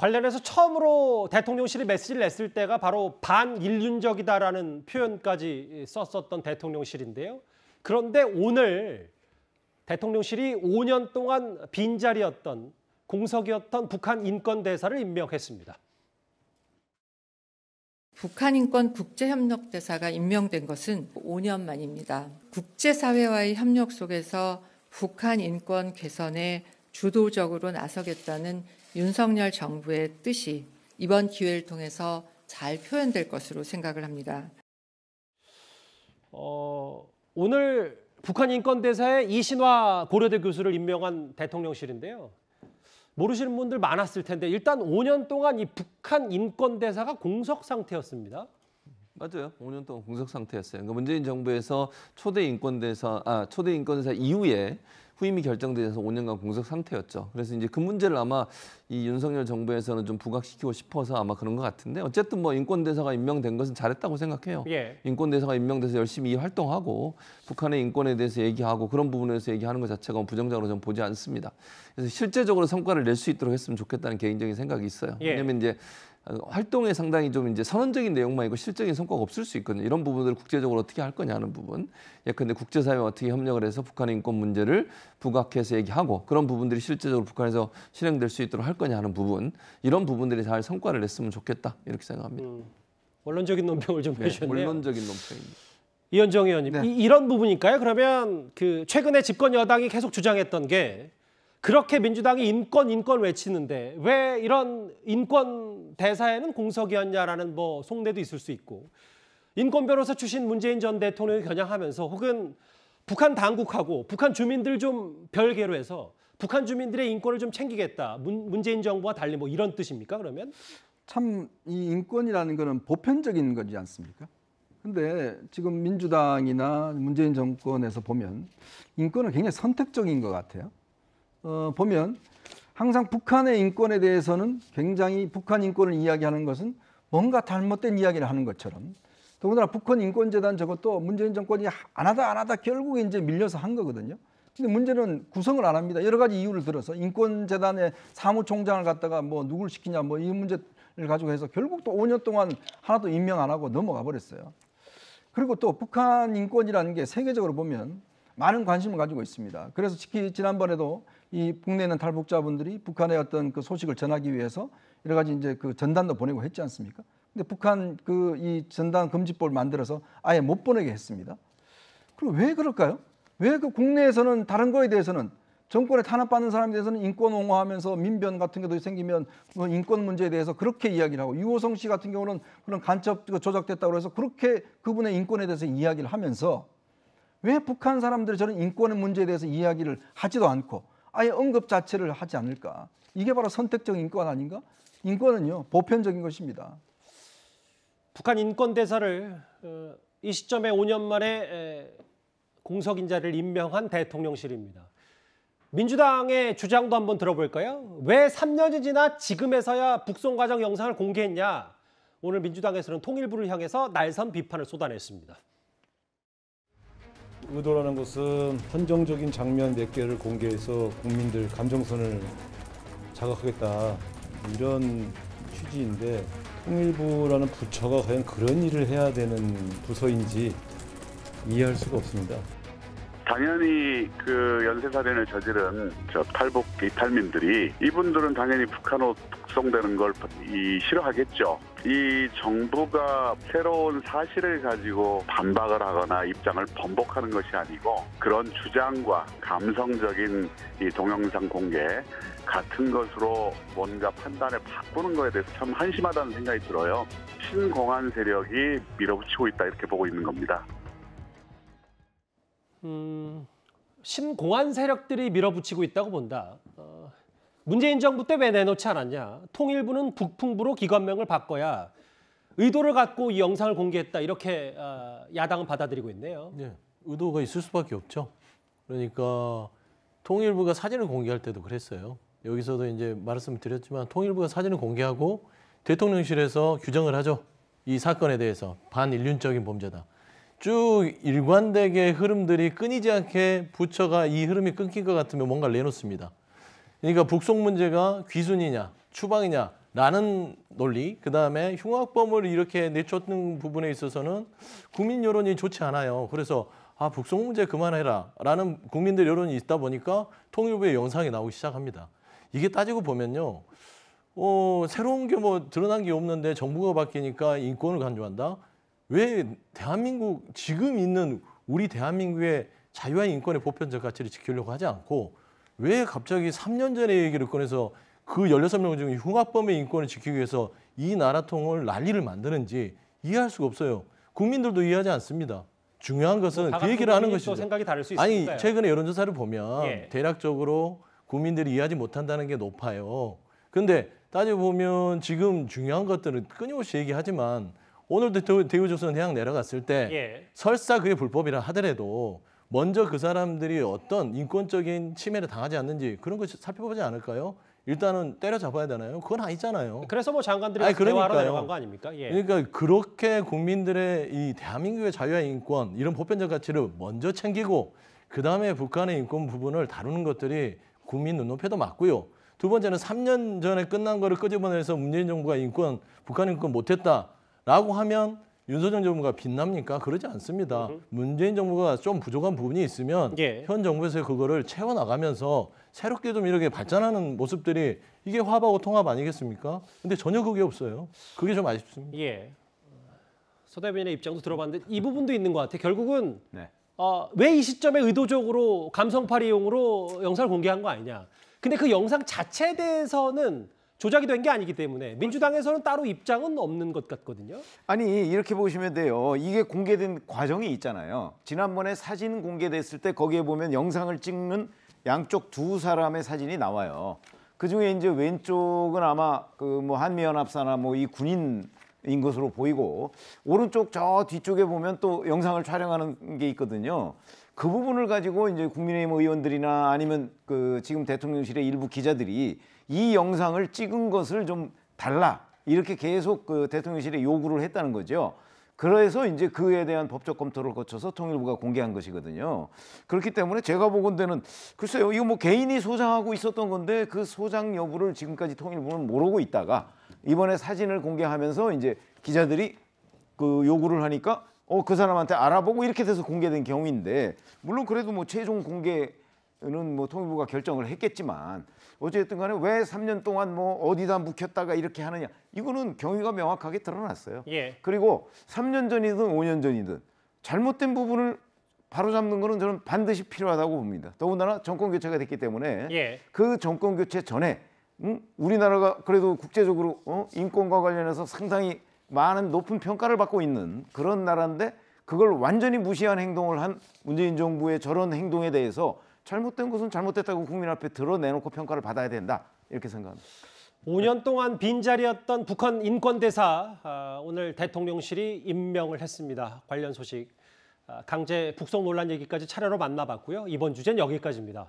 관련해서 처음으로 대통령실이 메시지를 냈을 때가 바로 반인륜적이다라는 표현까지 썼었던 대통령실인데요. 그런데 오늘 대통령실이 5년 동안 빈자리였던 공석이었던 북한 인권대사를 임명했습니다. 북한 인권 국제협력대사가 임명된 것은 5년 만입니다. 국제사회와의 협력 속에서 북한 인권 개선에 주도적으로 나서겠다는 윤석열 정부의 뜻이 이번 기회를 통해서 잘 표현될 것으로 생각을 합니다. 어, 오늘 북한 인권대사의 이신화 고려대 교수를 임명한 대통령실인데요. 모르시는 분들 많았을 텐데 일단 5년 동안 이 북한 인권대사가 공석 상태였습니다. 맞아요. 5년 동안 공석 상태였어요. 그러니까 문재인 정부에서 초대 인권대사 아 초대 인권대사 이후에 후임이 결정돼서 5년간 공석 상태였죠. 그래서 이제 그 문제를 아마 이 윤석열 정부에서는 좀 부각시키고 싶어서 아마 그런 것 같은데 어쨌든 뭐 인권대사가 임명된 것은 잘했다고 생각해요. 예. 인권대사가 임명돼서 열심히 활동하고 북한의 인권에 대해서 얘기하고 그런 부분에서 얘기하는 것 자체가 뭐 부정적으로 좀 보지 않습니다. 그래서 실제적으로 성과를 낼 수 있도록 했으면 좋겠다는 개인적인 생각이 있어요. 예. 왜냐하면 이제 어, 활동에 상당히 좀 이제 선언적인 내용만 있고 실적인 성과가 없을 수 있거든요. 이런 부분들을 국제적으로 어떻게 할 거냐는 하 부분. 예컨대 국제사회와 어떻게 협력을 해서 북한의 인권 문제를 부각해서 얘기하고 그런 부분들이 실제적으로 북한에서 실행될 수 있도록 할 거냐 하는 부분. 이런 부분들이 잘 성과를 냈으면 좋겠다. 이렇게 생각합니다. 음, 원론적인 논평을 좀 해주셨네요. 네, 원론적인 논평입니다. 이현정 의원님, 네. 이, 이런 부분일까요? 그러면 그 최근에 집권 여당이 계속 주장했던 게 그렇게 민주당이 인권 인권 외치는데 왜 이런 인권 대사에는 공석이었냐라는 뭐 속내도 있을 수 있고 인권 변호사 출신 문재인 전 대통령을 겨냥하면서 혹은 북한 당국하고 북한 주민들 좀 별개로 해서 북한 주민들의 인권을 좀 챙기겠다 문, 문재인 정부와 달리 뭐 이런 뜻입니까 그러면 참 이 인권이라는 거는 보편적인 거지 않습니까? 근데 지금 민주당이나 문재인 정권에서 보면 인권은 굉장히 선택적인 것 같아요. 어, 보면 항상 북한의 인권에 대해서는 굉장히 북한 인권을 이야기하는 것은 뭔가 잘못된 이야기를 하는 것처럼 더군다나 북한 인권재단 저것도 문재인 정권이 안 하다 안 하다 결국에 이제 밀려서 한 거거든요. 근데 문제는 구성을 안 합니다. 여러 가지 이유를 들어서 인권재단의 사무총장을 갖다가 뭐 누굴 시키냐 뭐 이 문제를 가지고 해서 결국 또 5년 동안 하나도 임명 안 하고 넘어가 버렸어요. 그리고 또 북한 인권이라는 게 세계적으로 보면 많은 관심을 가지고 있습니다. 그래서 특히 지난번에도 이 국내에 있는 탈북자분들이 북한의 어떤 그 소식을 전하기 위해서 여러 가지 이제 그 전단도 보내고 했지 않습니까? 근데 북한 그 이 전단 금지법을 만들어서 아예 못 보내게 했습니다. 그럼 왜 그럴까요? 왜 그 국내에서는 다른 거에 대해서는 정권에 탄압받는 사람에 대해서는 인권 옹호하면서 민변 같은 게도 생기면 뭐 인권 문제에 대해서 그렇게 이야기를 하고 유호성 씨 같은 경우는 그런 간첩 그 조작됐다고 해서 그렇게 그분의 인권에 대해서 이야기를 하면서 왜 북한 사람들이 저런 인권의 문제에 대해서 이야기를 하지도 않고 아예 언급 자체를 하지 않을까? 이게 바로 선택적 인권 아닌가? 인권은요 보편적인 것입니다. 북한 인권 대사를 어, 이 시점에 5년 만에 공석 인자를 임명한 대통령실입니다. 민주당의 주장도 한번 들어볼까요? 왜 3년이 지나 지금에서야 북송 과정 영상을 공개했냐? 오늘 민주당에서는 통일부를 향해서 날선 비판을 쏟아냈습니다. 의도라는 것은 선정적인 장면 몇 개를 공개해서 국민들 감정선을 자극하겠다 이런 취지인데 통일부라는 부처가 과연 그런 일을 해야 되는 부서인지 이해할 수가 없습니다. 당연히 그 연쇄살인을 저지른 저 탈북 비탈민들이 이분들은 당연히 북한으로 북송되는 걸 이 싫어하겠죠. 이 정부가 새로운 사실을 가지고 반박을 하거나 입장을 번복하는 것이 아니고 그런 주장과 감성적인 이 동영상 공개 같은 것으로 뭔가 판단을 바꾸는 것에 대해서 참 한심하다는 생각이 들어요. 신공안 세력이 밀어붙이고 있다 이렇게 보고 있는 겁니다. 음, 신공안 세력들이 밀어붙이고 있다고 본다. 어, 문재인 정부 때 왜 내놓지 않았냐. 통일부는 북풍부로 기관명을 바꿔야 의도를 갖고 이 영상을 공개했다. 이렇게 어, 야당은 받아들이고 있네요. 네, 의도가 있을 수밖에 없죠. 그러니까 통일부가 사진을 공개할 때도 그랬어요. 여기서도 이제 말씀을 드렸지만 통일부가 사진을 공개하고 대통령실에서 규정을 하죠. 이 사건에 대해서 반인륜적인 범죄다. 쭉 일관되게 흐름들이 끊이지 않게 부처가 이 흐름이 끊긴 것 같으면 뭔가를 내놓습니다. 그러니까 북송 문제가 귀순이냐 추방이냐 라는 논리 그 다음에 흉악범을 이렇게 내쫓는 부분에 있어서는 국민 여론이 좋지 않아요. 그래서 아 북송 문제 그만해라 라는 국민들 여론이 있다 보니까 통일부의 영상이 나오기 시작합니다. 이게 따지고 보면요. 어, 새로운 게 뭐 드러난 게 없는데 정부가 바뀌니까 인권을 간주한다. 왜 대한민국 지금 있는 우리 대한민국의 자유와 인권의 보편적 가치를 지키려고 하지 않고 왜 갑자기 3년 전의 얘기를 꺼내서 그 16명 중에 흉악범의 인권을 지키기 위해서 이 나라통을 난리를 만드는지 이해할 수가 없어요. 국민들도 이해하지 않습니다. 중요한 뭐 것은 그 얘기를 하는 것이죠. 생각이 다를 수 아니 최근에 여론조사를 보면 예. 대략적으로 국민들이 이해하지 못한다는 게 높아요. 그런데 따져 보면 지금 중요한 것들은 끊임없이 얘기하지만 오늘도 대우조선 해양 내려갔을 때 예. 설사 그게 불법이라 하더라도 먼저 그 사람들이 어떤 인권적인 침해를 당하지 않는지 그런 것을 살펴보지 않을까요? 일단은 때려잡아야 되나요? 그건 아니잖아요. 그래서 뭐 장관들이 아니, 대화하러 내려간 거 아닙니까? 예. 그러니까 그렇게 국민들의 이 대한민국의 자유와 인권 이런 보편적 가치를 먼저 챙기고 그다음에 북한의 인권 부분을 다루는 것들이 국민 눈높이도 맞고요. 두 번째는 3년 전에 끝난 거를 끄집어내서 문재인 정부가 인권, 북한 인권 못했다. 라고 하면 윤석열 정부가 빛납니까? 그러지 않습니다. 으흠. 문재인 정부가 좀 부족한 부분이 있으면 예. 현 정부에서 그거를 채워나가면서 새롭게 좀 이렇게 발전하는 모습들이 이게 화합하고 통합 아니겠습니까? 근데 전혀 그게 없어요. 그게 좀 아쉽습니다. 예. 서 대변인의 입장도 들어봤는데 이 부분도 있는 것 같아요. 결국은 네. 어, 아, 왜이 시점에 의도적으로 감성팔이용으로 영상을 공개한 거 아니냐. 근데 그 영상 자체에 대해서는 조작이 된 게 아니기 때문에 민주당에서는 따로 입장은 없는 것 같거든요. 아니 이렇게 보시면 돼요. 이게 공개된 과정이 있잖아요. 지난번에 사진 공개됐을 때 거기에 보면 영상을 찍는 양쪽 두 사람의 사진이 나와요. 그 중에 이제 왼쪽은 아마 그 뭐 한미연합사나 뭐 이 군인 인 것으로 보이고 오른쪽 저 뒤쪽에 보면 또 영상을 촬영하는 게 있거든요. 그 부분을 가지고 이제 국민의힘 의원들이나 아니면 그 지금 대통령실의 일부 기자들이 이 영상을 찍은 것을 좀 달라 이렇게 계속 그 대통령실에 요구를 했다는 거죠. 그래서 이제 그에 대한 법적 검토를 거쳐서 통일부가 공개한 것이거든요. 그렇기 때문에 제가 보건대는 글쎄요, 이거 뭐 개인이 소장하고 있었던 건데 그 소장 여부를 지금까지 통일부는 모르고 있다가 이번에 사진을 공개하면서 이제 기자들이 그 요구를 하니까 어 그 사람한테 알아보고 이렇게 돼서 공개된 경우인데 물론 그래도 뭐 최종 공개는 뭐 통일부가 결정을 했겠지만 어쨌든 간에 왜 3년 동안 뭐 어디다 묵혔다가 이렇게 하느냐 이거는 경위가 명확하게 드러났어요. 예. 그리고 3년 전이든 5년 전이든 잘못된 부분을 바로잡는 거는 저는 반드시 필요하다고 봅니다. 더군다나 정권 교체가 됐기 때문에 예. 그 정권 교체 전에 음? 우리나라가 그래도 국제적으로 어? 인권과 관련해서 상당히 많은 높은 평가를 받고 있는 그런 나라인데 그걸 완전히 무시한 행동을 한 문재인 정부의 저런 행동에 대해서 잘못된 것은 잘못됐다고 국민 앞에 드러내놓고 평가를 받아야 된다 이렇게 생각합니다. 5년 동안 빈자리였던 북한 인권대사 아, 오늘 대통령실이 임명을 했습니다. 관련 소식, 아, 강제 북송 논란 얘기까지 차례로 만나봤고요. 이번 주제는 여기까지입니다.